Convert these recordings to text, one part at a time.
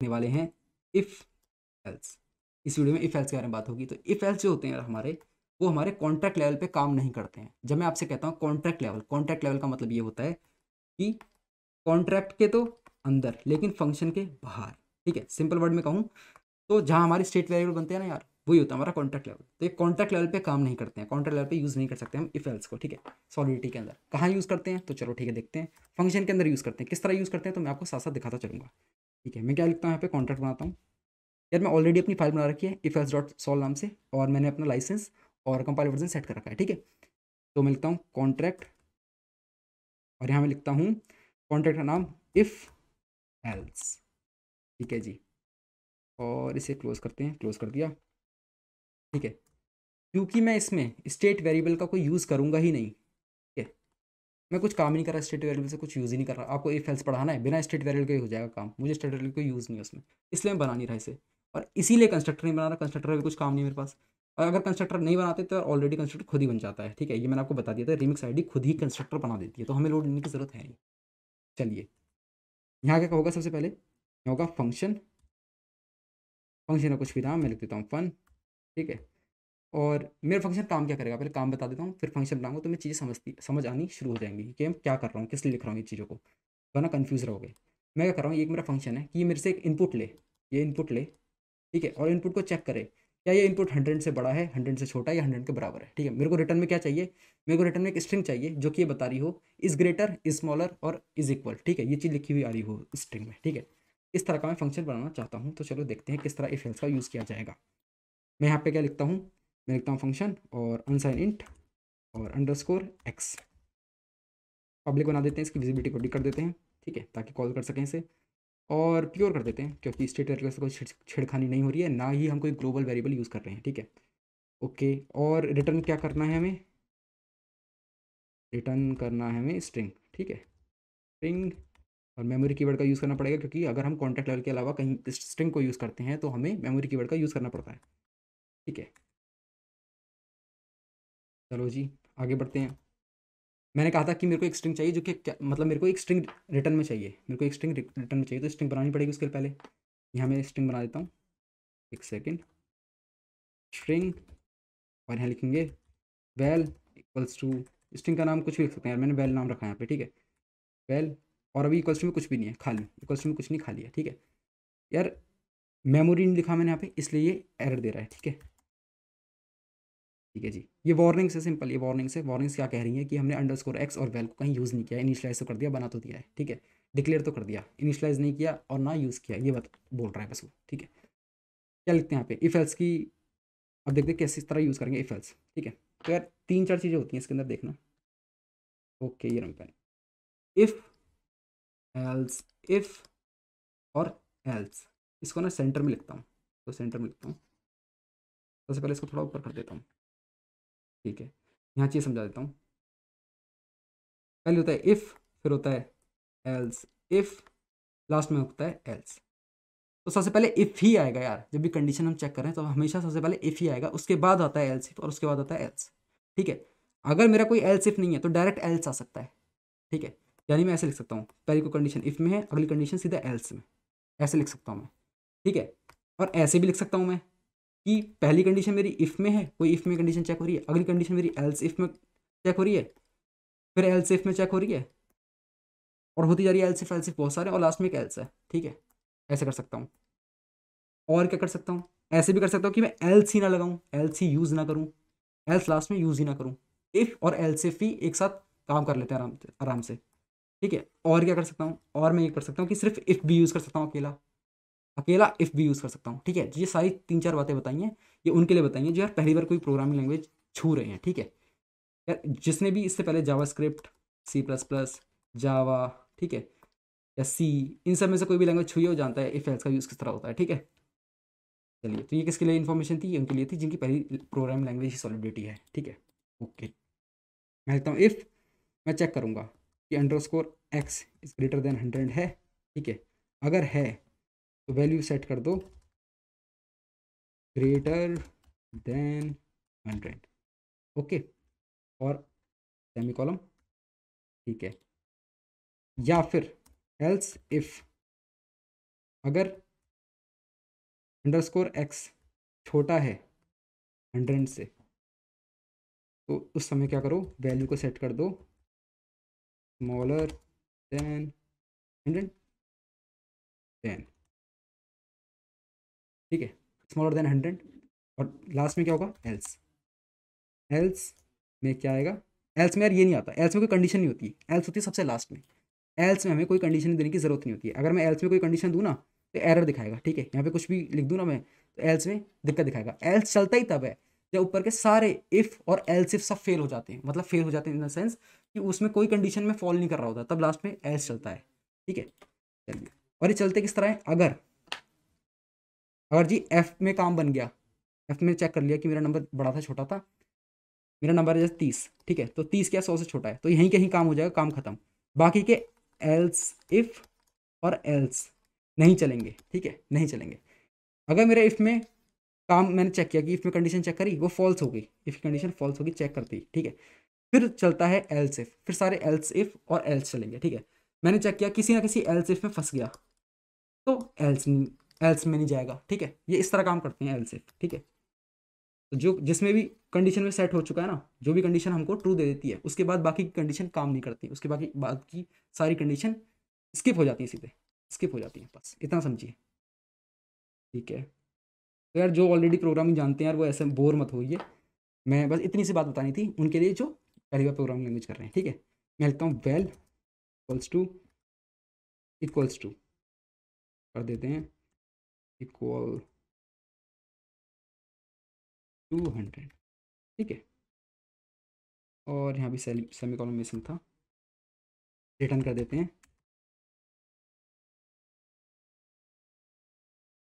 करने वाले हैं इफ़ एल्स इस वीडियो में इफ़ एल्स के बारे में बात होगी तो इफ़ एल्स जो होते हैं हमारे वो हमारे कॉन्ट्रैक्ट लेवल पे काम नहीं करते हैं जब मैं आपसे कहता हूँ कॉन्ट्रैक्ट लेवल कॉन्ट्रैक्ट लेवल का मतलब ये होता है कि कॉन्ट्रैक्ट के तो अंदर लेकिन फंक्शन के बाहर ठीक है सिंपल वर्ड में कहूँ तो जहाँ हमारे स्टेट वेरिएबल बनते हैं ना यार वही होता है हमारा कॉन्ट्रैक्ट लेवल तो ये कॉन्ट्रैक्ट लेवल पे काम नहीं करते हैं कॉन्ट्रैक्ट लेवल पे यूज़ नहीं कर सकते हम इफेल्स को ठीक है सॉलिडिटी के अंदर कहाँ यूज़ करते हैं तो चलो ठीक है देखते हैं फंक्शन के अंदर यूज़ करते हैं किस तरह यूज़ करते हैं तो मैं आपको साथ साथ दिखाता चलूँगा ठीक है मैं क्या लिखता हूँ यहाँ पे कॉन्ट्रैक्ट बनाता हूँ यार मैं ऑलरेडी अपनी फाइल बना रखी है इफ एल्स डॉट सॉल नाम से और मैंने अपना लाइसेंस और कंपाइल वर्जन सेट कर रखा है ठीक है तो मैं लिखता हूँ कॉन्ट्रैक्ट और यहाँ मैं लिखता हूँ कॉन्ट्रैक्ट का नाम इफ़ एल्स ठीक है जी और इसे क्लोज करते हैं क्लोज कर दिया ठीक है क्योंकि मैं इसमें स्टेट वेरिएबल का कोई यूज़ करूँगा ही नहीं मैं कुछ काम ही नहीं कर रहा स्टेट वेरियबल से कुछ यूज़ ही नहीं कर रहा आपको इफ एल्स पढ़ाना है बिना स्टेट वेरिएबल के हो जाएगा काम मुझे स्टेट वेरिएबल को यूज़ नहीं है उसमें इसलिए मैं बना नहीं रहा इसे और इसीलिए कंस्ट्रक्टर नहीं बना रहा कंस्ट्रक्टर का कुछ काम नहीं मेरे पास और अगर कंस्ट्रक्टर नहीं बनाते तो ऑलरेडी कंस्ट्रक्टर खुद ही बन जाता है ठीक है ये मैंने आपको बता दिया था रिमिक्स आईडी खुद ही कंस्ट्रक्टर बना देती है तो हमें लोड लेने की ज़रूरत है नहीं चलिए यहाँ क्या होगा सबसे पहले होगा फंक्शन फंक्शन का कुछ भी नाम मैं लिख देता हूँ फन ठीक है और मेरा फंक्शन काम क्या करेगा पहले काम बता देता हूँ फिर फंक्शन बनाऊंगा तो मैं चीज़ें समझती समझ आनी शुरू हो जाएंगी कि मैं क्या कर रहा हूँ किस लिए लिख रहा हूँ ये चीज़ों को वरना तो कन्फ्यूज़ रहोगे मैं क्या कर रहा हूँ एक मेरा फंक्शन है कि ये मेरे से एक इनपुट ले ये इनपुट ले ठीक है और इनपुट को चेक करे क्या ये इनपुट हंड्रेड से बड़ा है हंड्रेड से छोटा या हंड्रेड के बराबर है ठीक है मेरे को रिटर्न में क्या चाहिए मेरे को रिटर्न में एक स्ट्रिंग चाहिए जो कि ये बता रही हो इज़ ग्रेटर इज स्मॉलर और इज़ इक्वल ठीक है ये चीज़ लिखी हुई आ रही हो स्ट्रिंग में ठीक है इस तरह का मैं फंक्शन बनाना चाहता हूँ तो चलो देखते हैं किस तरह इफ का यूज़ किया जाएगा मैं यहाँ पे क्या लिखता हूँ मैं लिखता हूँ फंक्शन और अनसाइन इंट और अंडर स्कोर एक्स पब्लिक बना देते हैं इसकी विजिबिलिटी पब्लिक कर देते हैं ठीक है ताकि कॉल कर सकें इसे और प्योर कर देते हैं क्योंकि स्टेट वेरिएबल से कोई छेड़खानी नहीं हो रही है ना ही हम कोई ग्लोबल वेरिएबल यूज़ कर रहे हैं ठीक है ओके और रिटर्न क्या करना है हमें रिटर्न करना है हमें स्ट्रिंग ठीक है स्ट्रिंग और मेमोरी कीवर्ड का यूज़ करना पड़ेगा क्योंकि अगर हम कॉन्टैक्ट लेवल के अलावा कहीं स्ट्रिंग को यूज़ करते हैं तो हमें मेमोरी कीवर्ड का यूज़ करना पड़ता है ठीक है चलो जी आगे बढ़ते हैं मैंने कहा था कि मेरे को एक स्ट्रिंग चाहिए जो कि क्या मतलब मेरे को एक स्ट्रिंग रिटर्न में चाहिए मेरे को एक स्ट्रिंग रिटर्न में चाहिए तो स्ट्रिंग बनानी पड़ेगी उसके पहले यहाँ मैं स्ट्रिंग बना देता हूँ एक सेकेंड स्ट्रिंग और यहाँ लिखेंगे वेल इक्वल्स टू स्ट्रिंग का नाम कुछ भी लिख सकते हैं यार मैंने वेल नाम रखा है यहाँ पे ठीक है वेल और अभी इक्वल्स टू में कुछ भी नहीं है खाली इक्वल्स टू में कुछ नहीं खाली है ठीक है यार मेमोरी नहीं लिखा मैंने यहाँ पे इसलिए ये एरर दे रहा है ठीक है ठीक है जी ये वार्निंग्स है सिंपल ये वार्निंग्स है वार्निंग्स क्या कह रही है कि हमने अंडरस्कोर एक्स और वेल को कहीं यूज़ नहीं किया इनिशलाइज तो कर दिया बना तो दिया है ठीक है डिक्लेयर तो कर दिया इनिशलाइज नहीं किया और ना यूज़ किया ये बात बोल रहा है बस वो ठीक है क्या लिखते हैं यहाँ पे इफेल्स की अब देखते हैं किस तरह यूज़ करेंगे इफेल्स ठीक है तो यार तीन चार चीज़ें होती हैं इसके अंदर देखना ओके ये रंग पेन इफ़ एल्स इफ़ और एल्स इसको ना सेंटर में लिखता हूँ तो सेंटर में लिखता हूँ सबसे पहले इसको थोड़ा ऊपर कर देता हूँ ठीक है यहाँ चीज़ समझा देता हूँ पहले होता है इफ़ फिर होता है एल्स इफ़ लास्ट में होता है एल्स तो सबसे पहले इफ़ ही आएगा यार जब भी कंडीशन हम चेक कर रहे हैं तो हमेशा सबसे पहले इफ़ ही आएगा उसके बाद आता है एल्स इफ और उसके बाद आता है एल्स ठीक है अगर मेरा कोई एल्स इफ नहीं है तो डायरेक्ट एल्स आ सकता है ठीक है यानी मैं ऐसे लिख सकता हूँ पहली को कंडीशन इफ़ में है अगली कंडीशन सीधा एल्स में ऐसे लिख सकता हूँ मैं ठीक है और ऐसे भी लिख सकता हूँ मैं कि पहली कंडीशन मेरी इफ़ में है कोई इफ़ में कंडीशन चेक हो रही है अगली कंडीशन मेरी एल्स इफ़ में चेक हो रही है फिर एल्स इफ़ में चेक हो रही है और होती जा रही है एल्स इफ़ एल्स इफ़ बहुत सारे और लास्ट में एक एल्स है ठीक है ऐसे कर सकता हूँ और क्या कर सकता हूँ ऐसे भी कर सकता हूँ कि मैं एल्स ही ना लगाऊँ एल्स ही यूज़ ना करूँ एल्स लास्ट में यूज़ ही ना करूँ इफ़ और एल्स इफ़ ही एक साथ काम कर लेते हैं आराम से आराम से ठीक है और क्या कर सकता हूँ और मैं ये कर सकता हूँ कि सिर्फ इफ़ भी यूज़ कर सकता हूँ अकेला अकेला इफ़ भी यूज़ कर सकता हूँ ठीक है ये सारी तीन चार बातें बताइए ये उनके लिए बताइए जो यार पहली बार कोई प्रोग्रामिंग लैंग्वेज छू रहे हैं ठीक है यार जिसने भी इससे पहले JavaScript C plus plus Java ठीक है या सी इन सब में से कोई भी लैंग्वेज छू हो जानता है इफ एल्स का यूज़ किस तरह होता है ठीक है चलिए तो ये किसके लिए इन्फॉर्मेशन थी ये उनके लिए थी जिनकी पहली प्रोग्रामिंग लैंग्वेज ही सॉलिडिटी है ठीक है ओके मैं लिखता हूँ इफ़ मैं चेक करूँगा कि underscore x is greater than hundred है ठीक है अगर है तो वैल्यू सेट कर दो ग्रेटर देन हंड्रेड ओके और सेमी कॉलम ठीक है या फिर एल्स इफ अगर अंडरस्कोर एक्स छोटा है हंड्रेड से तो उस समय क्या करो वैल्यू को सेट कर दो स्मॉलर देन हंड्रेड देन ठीक है स्मॉलर देन हंड्रेड और लास्ट में क्या होगा एल्स एल्स में क्या आएगा एल्स में यार ये नहीं आता एल्स में कोई कंडीशन नहीं होती एल्स होती है सबसे लास्ट में एल्स में हमें कोई कंडीशन देने की ज़रूरत नहीं होती है अगर मैं एल्स में कोई कंडीशन दूँ ना तो एरर दिखाएगा ठीक है यहाँ पे कुछ भी लिख दूँ ना मैं तो एल्स में दिक्कत दिखाएगा एल्स चलता ही तब है जब ऊपर के सारे इफ़ और एल्स इफ सब फेल हो जाते हैं मतलब फेल हो जाते हैं इन द सेंस कि उसमें कोई कंडीशन में फॉल नहीं कर रहा होता तब लास्ट में एल्स चलता है ठीक है चलिए और ये चलते किस तरह है अगर अगर जी एफ में काम बन गया एफ में चेक कर लिया कि मेरा नंबर बड़ा था छोटा था मेरा नंबर है जैसे तीस ठीक है तो तीस क्या सौ से छोटा है तो यहीं कहीं काम हो जाएगा काम खत्म बाकी के एल्स इफ़ और एल्स नहीं चलेंगे ठीक है नहीं चलेंगे अगर मेरे इफ़ में काम मैंने चेक किया कि इफ़ में कंडीशन चेक करी वो फॉल्स होगी इफ़ की कंडीशन फॉल्स होगी चेक करती ठीक है फिर चलता है एल्स इफ़ फिर सारे एल्स इफ़ और एल्स चलेंगे ठीक है मैंने चेक किया किसी ना किसी एल्स इफ़ में फंस गया तो एल्स एल्स में नहीं जाएगा ठीक है ये इस तरह काम करते हैं एल्स इफ ठीक है तो जो जिसमें भी कंडीशन में सेट हो चुका है ना जो भी कंडीशन हमको ट्रू दे देती है उसके बाद बाकी कंडीशन काम नहीं करती उसके बाकी की सारी कंडीशन स्किप हो जाती है सीधे स्किप हो जाती है बस इतना समझिए ठीक है तो यार जो ऑलरेडी प्रोग्रामिंग जानते हैं यार वो ऐसे बोर मत होइए मैं बस इतनी सी बात बतानी थी उनके लिए जो पहली बार प्रोग्रामिंग लैंग्वेज कर रहे हैं ठीक है मैं लिखता हूँ well equals to equals to कर देते हैं इक्वल टू हंड्रेड ठीक है और यहाँ भी सेमी कॉलम मिसिंग था रिटर्न कर देते हैं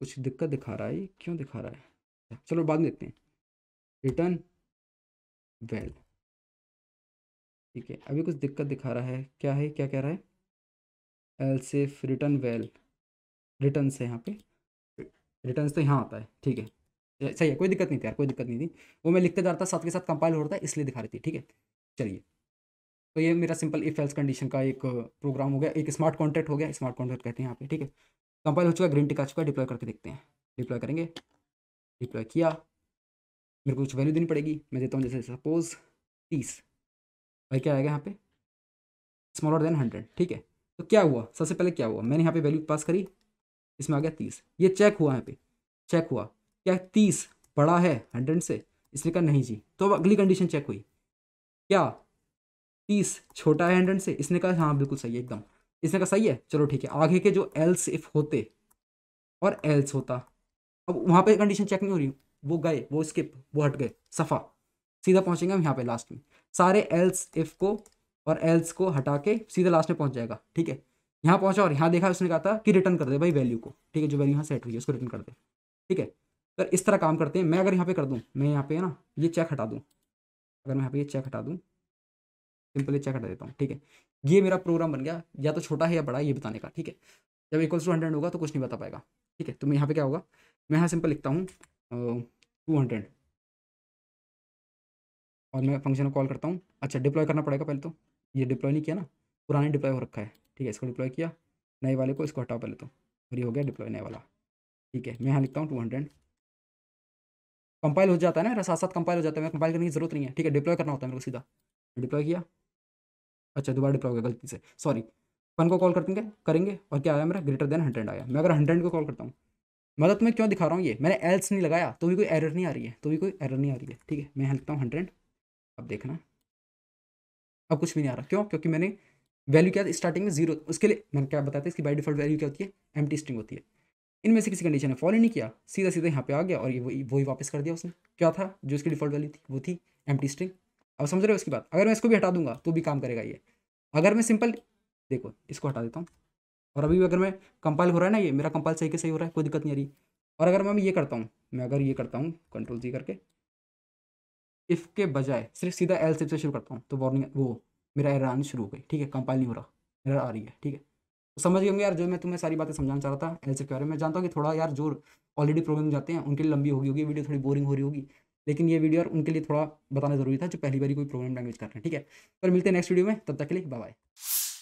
कुछ दिक्कत दिखा रहा है क्यों दिखा रहा है चलो बाद में देखते हैं रिटर्न वेल ठीक है अभी कुछ दिक्कत दिखा रहा है क्या है क्या कह रहा है else if return well return है यहाँ पे रिटर्न तो यहाँ आता है ठीक है सही है कोई दिक्कत नहीं थी यार कोई दिक्कत नहीं थी वो मैं लिखते जा रहा था साथ के साथ कंपाइल हो रहा था इसलिए दिखा रही थी ठीक है चलिए तो ये मेरा सिंपल इफ एल्स कंडीशन का एक प्रोग्राम हो गया एक स्मार्ट कॉन्ट्रैक्ट हो गया स्मार्ट कॉन्ट्रैक्ट कहते हैं यहाँ पे ठीक है कंपाइल हो चुका ग्रीन टिक आ चुका है डिप्लॉय करके देखते हैं डिप्लॉय करेंगे डिप्लॉय किया मेरे को कुछ वैल्यू देनी पड़ेगी मैं देता हूँ जैसे सपोज तीस भाई क्या आएगा यहाँ पे स्मॉलर देन हंड्रेड ठीक है तो क्या हुआ सबसे पहले क्या हुआ मैंने यहाँ पे वैल्यू पास करी इसमें आ गया तीस ये चेक हुआ यहाँ पे चेक हुआ क्या तीस बड़ा है हंड्रेड से इसने कहा नहीं जी तो अब अगली कंडीशन चेक हुई क्या तीस छोटा है हंड्रेड से इसने कहा हाँ बिल्कुल सही है एकदम इसने कहा सही है चलो ठीक है आगे के जो एल्स इफ होते और एल्स होता अब वहाँ पे कंडीशन चेक नहीं हो रही वो गए वो स्किप वो हट गए सफ़ा सीधा पहुँचेंगे हम यहाँ पे लास्ट में सारे एल्स इफ को और एल्स को हटा के सीधा लास्ट में पहुँच जाएगा ठीक है यहाँ पहुंचा और यहाँ देखा उसने कहा था कि रिटर्न कर दे भाई वैल्यू को ठीक है जो वैल्यू यहाँ सेट हुई है उसको रिटर्न कर दे ठीक है सर इस तरह काम करते हैं मैं अगर यहाँ पे कर दूँ मैं यहाँ पे है ना ये चेक हटा दूँ अगर मैं यहाँ पे ये चेक हटा दूँ सिंपली चेक हटा देता हूँ ठीक है ये मेरा प्रोग्राम बन गया या तो छोटा है या बड़ा है ये बताने का ठीक है जब इक्वल्स टू हंड्रेड होगा तो कुछ नहीं बता पाएगा ठीक है तो मैं यहाँ पे क्या होगा मैं यहाँ सिंपल लिखता हूँ टू हंड्रेड और मैं फंक्शन कॉल करता हूँ अच्छा डिप्लॉय करना पड़ेगा पहले तो ये डिप्लॉय नहीं किया ना पुराने डिप्लॉय हो रखा है ठीक है इसको डिप्लॉय किया नए वाले को इसको हटाओ लेता तो। हूँ और ये हो गया डिप्लॉय नए वाला ठीक है मैं यहाँ लिखता हूँ टू हंड्रेड कंपाइल हो जाता है ना मेरा साथ साथ कंपाइल हो जाता है मैं कंपाइल करने की जरूरत नहीं है ठीक है डिप्लॉय करना होता है मेरे को सीधा डिप्लॉय किया अच्छा दोबारा डिप्लॉय हो गया गलती से सॉरी वन को कॉल देंगे करेंगे और क्या आया मेरा ग्रेटर देन हंड्रेड आया मैं अगर हंड्रेड को कॉल करता हूँ मदद तुम्हें क्यों दिखा रहा हूँ ये मैंने एल्स नहीं लगाया तो भी कोई एरर नहीं आ रही है तो भी कोई एरर नहीं आ रही है ठीक है मैं लिखता हूँ हंड्रेड अब देखना अब कुछ भी नहीं आ रहा क्यों क्योंकि मैंने वैल्यू क्या था स्टार्टिंग में जीरो उसके लिए मैंने क्या बताया था इसकी बाई डिफॉल्ट वैल्यू क्या होती है एम स्ट्रिंग होती है इनमें से किसी कंडीशन ने फॉलो नहीं किया सीधा सीधा यहाँ पे आ गया और ये वही वही वापस कर दिया उसने क्या था जो इसकी डिफॉल्ट वैल्यू थी वो थी एम स्ट्रिंग अब समझ रहे हो उसकी बात अगर मैं इसको भी हटा दूंगा तो भी काम करेगा ये अगर मैं सिंपल देखो इसको हटा देता हूँ और अभी अगर मैं कंपाइल हो रहा है ना ये मेरा कंपाइल सही के सही हो रहा है कोई दिक्कत नहीं आ रही और अगर मैं ये करता हूँ मैं अगर ये करता हूँ कंट्रोल जी करके इफ़ के बजाय सिर्फ सीधा एल से शुरू करता हूँ तो वार्निंग वो मेरा एरर आनी शुरू हो गई ठीक है कंपाइल नहीं हो रहा एरर आ रही है ठीक है तो समझ गए होंगे यार जो मैं तुम्हें सारी बातें समझाना चाह रहा था एल के बारे में जानता हूँ कि थोड़ा यार जो ऑलरेडी प्रोग्राम जाते हैं उनके लिए लंबी होगी होगी वीडियो थोड़ी बोरिंग हो रही होगी लेकिन ये वीडियो यार उनके लिए थोड़ा बताना जरूरी था जो पहली बार कोई प्रोग्राम लैंग्वेज कर रहे हैं ठीक है पर मिलते हैं नेक्स्ट वीडियो में तब तक के लिए बाय